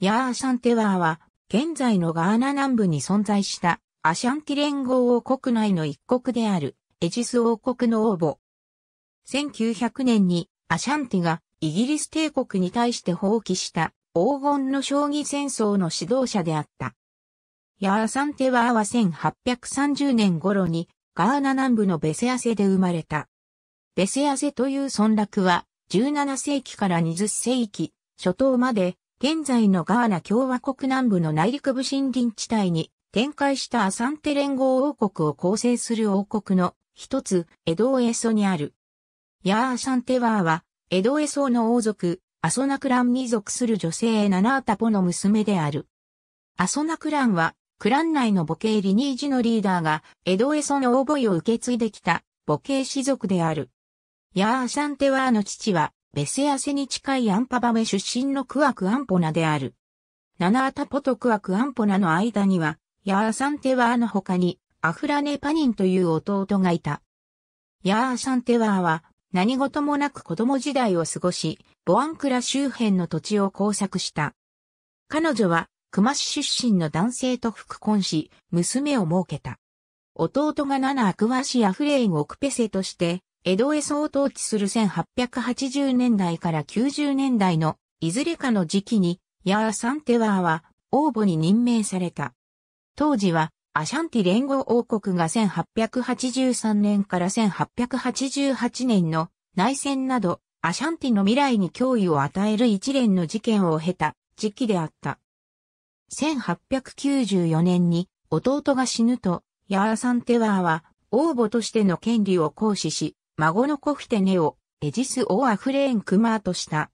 ヤーアシャンテワーは、現在のガーナ南部に存在したアシャンティ連合王国内の一国であるエジス王国の王母。1900年にアシャンティがイギリス帝国に対して放棄した黄金の将棋戦争の指導者であった。ヤーサンテワーは1830年頃にガーナ南部のベセアセで生まれた。ベセアセという村落は17世紀から20世紀初頭まで現在のガーナ共和国南部の内陸部森林地帯に展開したアサンテ連合王国を構成する王国の一つ、エドーエソにある。ヤー・アサンテワーは、エドーエソの王族、アソナクランに属する女性ナナータポの娘である。アソナクランは、クラン内の母系リニージのリーダーが、エドーエソの応募を受け継いできた母系氏族である。ヤー・アサンテワーの父は、ベセアセに近いアンパバメ出身のクアクアンポナである。ナナアタポとクアクアンポナの間には、ヤーサンテワーの他に、アフラネパニンという弟がいた。ヤーサンテワーは、何事もなく子供時代を過ごし、ボアンクラ周辺の土地を工作した。彼女は、熊市出身の男性と復婚し、娘を設けた。弟がナナアクワシアフレイン・オクペセとして、江戸へ相当地する1880年代から90年代のいずれかの時期に、ヤー・サンテワーは王母に任命された。当時はアシャンティ連合王国が1883年から1888年の内戦などアシャンティの未来に脅威を与える一連の事件を経た時期であった。1894年に弟が死ぬと、ヤーサンテワーは王母としての権利を行使し、孫のコフテネをエジス・オア・フレーン・クマーとした。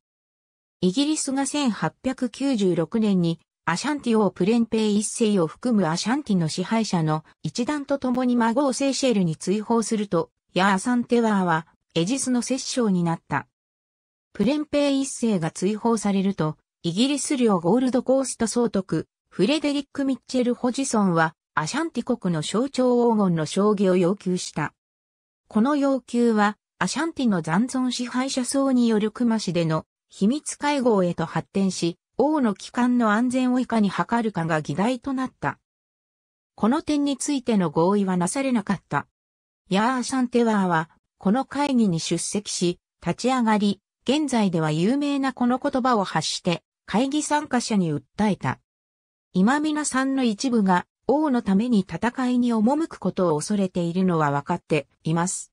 イギリスが1896年にアシャンティ王プレンペイ一世を含むアシャンティの支配者の一団と共に孫をセーシェルに追放すると、ヤーサンテワーはエジスの摂政になった。プレンペイ一世が追放されると、イギリス領ゴールドコースト総督、フレデリック・ミッチェル・ホジソンは、アシャンティ国の象徴黄金の将棋を要求した。この要求は、アシャンティの残存支配者層によるクマ市での秘密会合へと発展し、王の帰還の安全をいかに図るかが議題となった。この点についての合意はなされなかった。ヤー・アシャンテワーは、この会議に出席し、立ち上がり、現在では有名なこの言葉を発して、会議参加者に訴えた。今皆さんの一部が王のために戦いに赴くことを恐れているのは分かっています。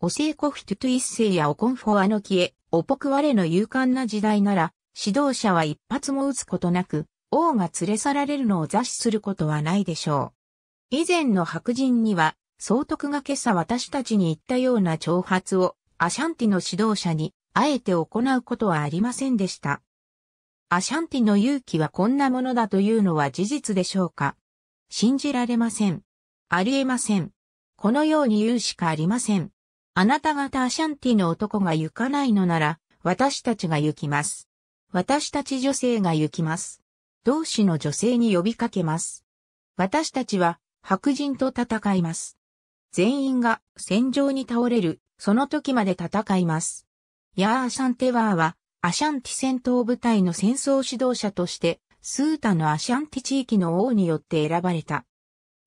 オセーコフトゥト一世やオコンフォアノキエ、オポクワレの勇敢な時代なら、指導者は一発も撃つことなく、王が連れ去られるのを雑誌することはないでしょう。以前の白人には、総督が今朝私たちに言ったような挑発を、アシャンティの指導者に、あえて行うことはありませんでした。アシャンティの勇気はこんなものだというのは事実でしょうか信じられません。ありえません。このように言うしかありません。あなた方アシャンティの男が行かないのなら、私たちが行きます。私たち女性が行きます。同志の女性に呼びかけます。私たちは白人と戦います。全員が戦場に倒れる、その時まで戦います。ヤー・アシャンテワーは、アシャンティ戦闘部隊の戦争指導者としてスータのアシャンティ地域の王によって選ばれた。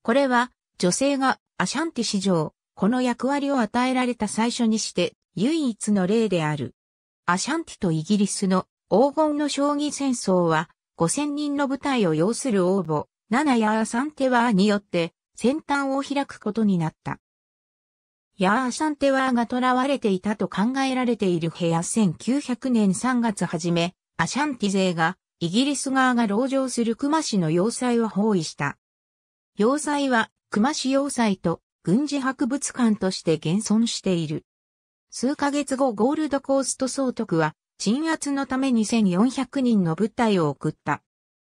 これは、女性がアシャンティ史上、この役割を与えられた最初にして唯一の例である。アシャンティとイギリスの黄金の将棋戦争は5000人の部隊を要する母、ナ7ヤーサンテワーによって先端を開くことになった。ヤーサンテワーが囚われていたと考えられている部屋1900年3月初め、アシャンティ勢がイギリス側が籠城する熊市の要塞を包囲した。要塞は熊市要塞と軍事博物館として現存している。数ヶ月後ゴールドコースト総督は鎮圧のために1400人の部隊を送った。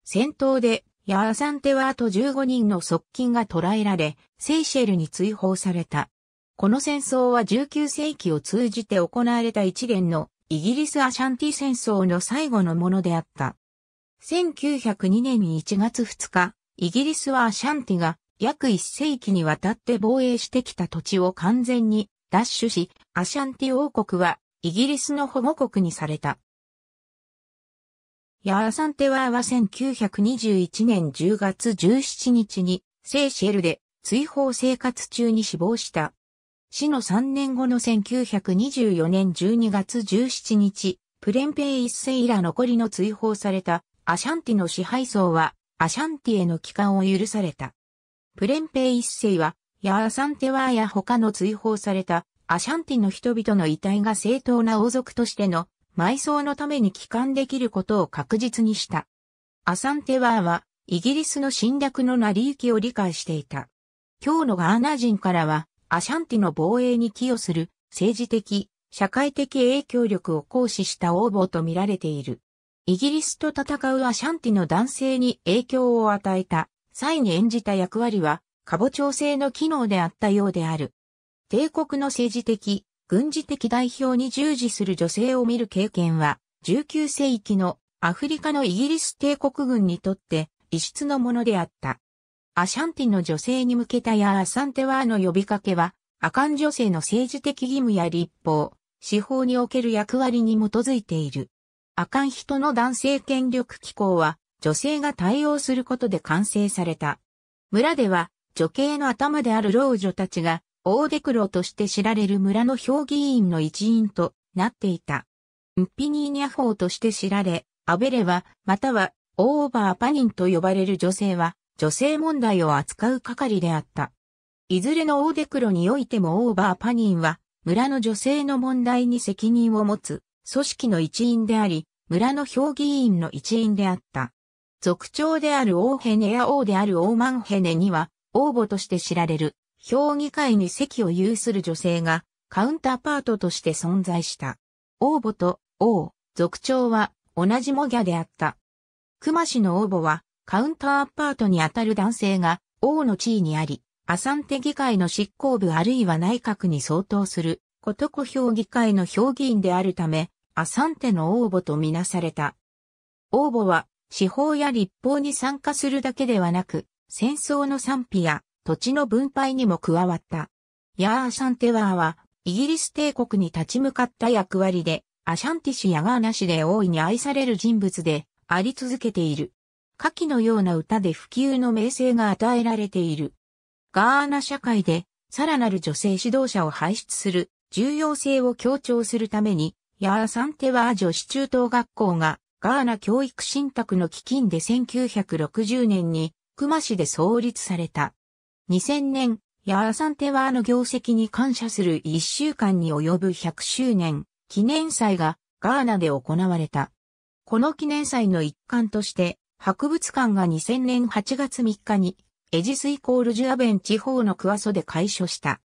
戦闘でヤーサンテはあと15人の側近が捕らえられ、セイシェルに追放された。この戦争は19世紀を通じて行われた一連のイギリスアシャンティ戦争の最後のものであった。1902年1月2日、イギリスはアシャンティが約1世紀にわたって防衛してきた土地を完全に奪取し、アシャンティ王国はイギリスの保護国にされた。ヤーサンテワーは1921年10月17日にセーシェルで追放生活中に死亡した。死の3年後の1924年12月17日、プレンペイ一世以来残りの追放されたアシャンティの支配層は、アシャンティへの帰還を許された。プレンペイ一世は、ヤーサンテワーや他の追放された、アシャンティの人々の遺体が正当な王族としての埋葬のために帰還できることを確実にした。アサンテワーは、イギリスの侵略の成り行きを理解していた。今日のガーナ人からは、アシャンティの防衛に寄与する政治的、社会的影響力を行使した応募と見られている。イギリスと戦うアシャンティの男性に影響を与えた際に演じた役割は、カボ調整の機能であったようである。帝国の政治的、軍事的代表に従事する女性を見る経験は、19世紀のアフリカのイギリス帝国軍にとって異質のものであった。アシャンティの女性に向けたヤアサンテワーの呼びかけは、アカン女性の政治的義務や立法、司法における役割に基づいている。アカン人の男性権力機構は女性が対応することで完成された。村では女系の頭である老女たちが大デクロとして知られる村の評議員の一員となっていた。ンピニーニャ法として知られ、アベレは、または、オーバーパニンと呼ばれる女性は、女性問題を扱う係であった。いずれの大クロにおいてもオーバーパニンは、村の女性の問題に責任を持つ組織の一員であり、村の評議員の一員であった。族長である王ヘネや王である王マンヘネには、王母として知られる、評議会に席を有する女性が、カウンターパートとして存在した。王母と王、族長は、同じモギャであった。熊氏の王母は、カウンターパートにあたる男性が、王の地位にあり、アサンテ議会の執行部あるいは内閣に相当する、ことこ評議会の評議員であるため、アサンテの応募とみなされた。応募は、司法や立法に参加するだけではなく、戦争の賛否や土地の分配にも加わった。ヤー・アシャンテワーは、イギリス帝国に立ち向かった役割で、アシャンティシやガーナシで大いに愛される人物であり続けている。下記のような歌で普及の名声が与えられている。ガーナ社会で、さらなる女性指導者を輩出する重要性を強調するために、ヤーサンテワー女子中等学校がガーナ教育信託の基金で1960年に熊市で創立された。2000年、ヤーサンテワーの業績に感謝する1週間に及ぶ100周年記念祭がガーナで行われた。この記念祭の一環として、博物館が2000年8月3日に、エジスイコールジュアベン地方のクワソで開所した。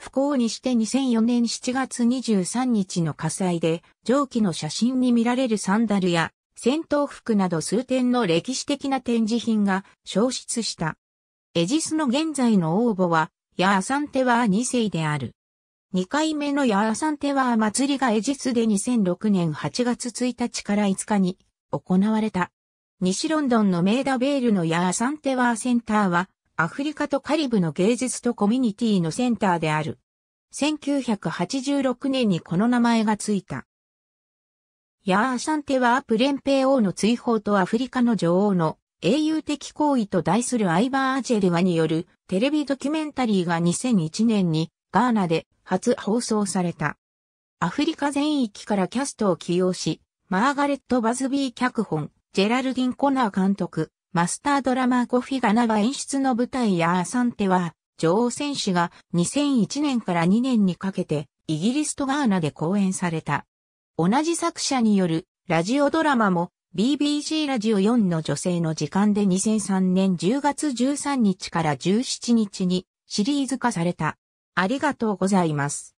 不幸にして2004年7月23日の火災で、上記の写真に見られるサンダルや戦闘服など数点の歴史的な展示品が消失した。エジスの現在の応募は、ヤーサンテワー2世である。2回目のヤーサンテワー祭りがエジスで2006年8月1日から5日に行われた。西ロンドンのメーダベールのヤーサンテワーセンターはアフリカとカリブの芸術とコミュニティのセンターである。1986年にこの名前がついた。ヤーアシャンテはプレンペ王の追放とアフリカの女王の英雄的行為と題するアイバー・アジェルワによるテレビドキュメンタリーが2001年にガーナで初放送された。アフリカ全域からキャストを起用し、マーガレット・バズビー脚本、ジェラルディン・コナー監督、マスタードラマーコフィガナは演出の舞台やアサンテは、女王戦士が2001年から2年にかけて、イギリスとガーナで公演された。同じ作者によるラジオドラマも BBC ラジオ4の女性の時間で2003年10月13日から17日にシリーズ化された。ありがとうございます。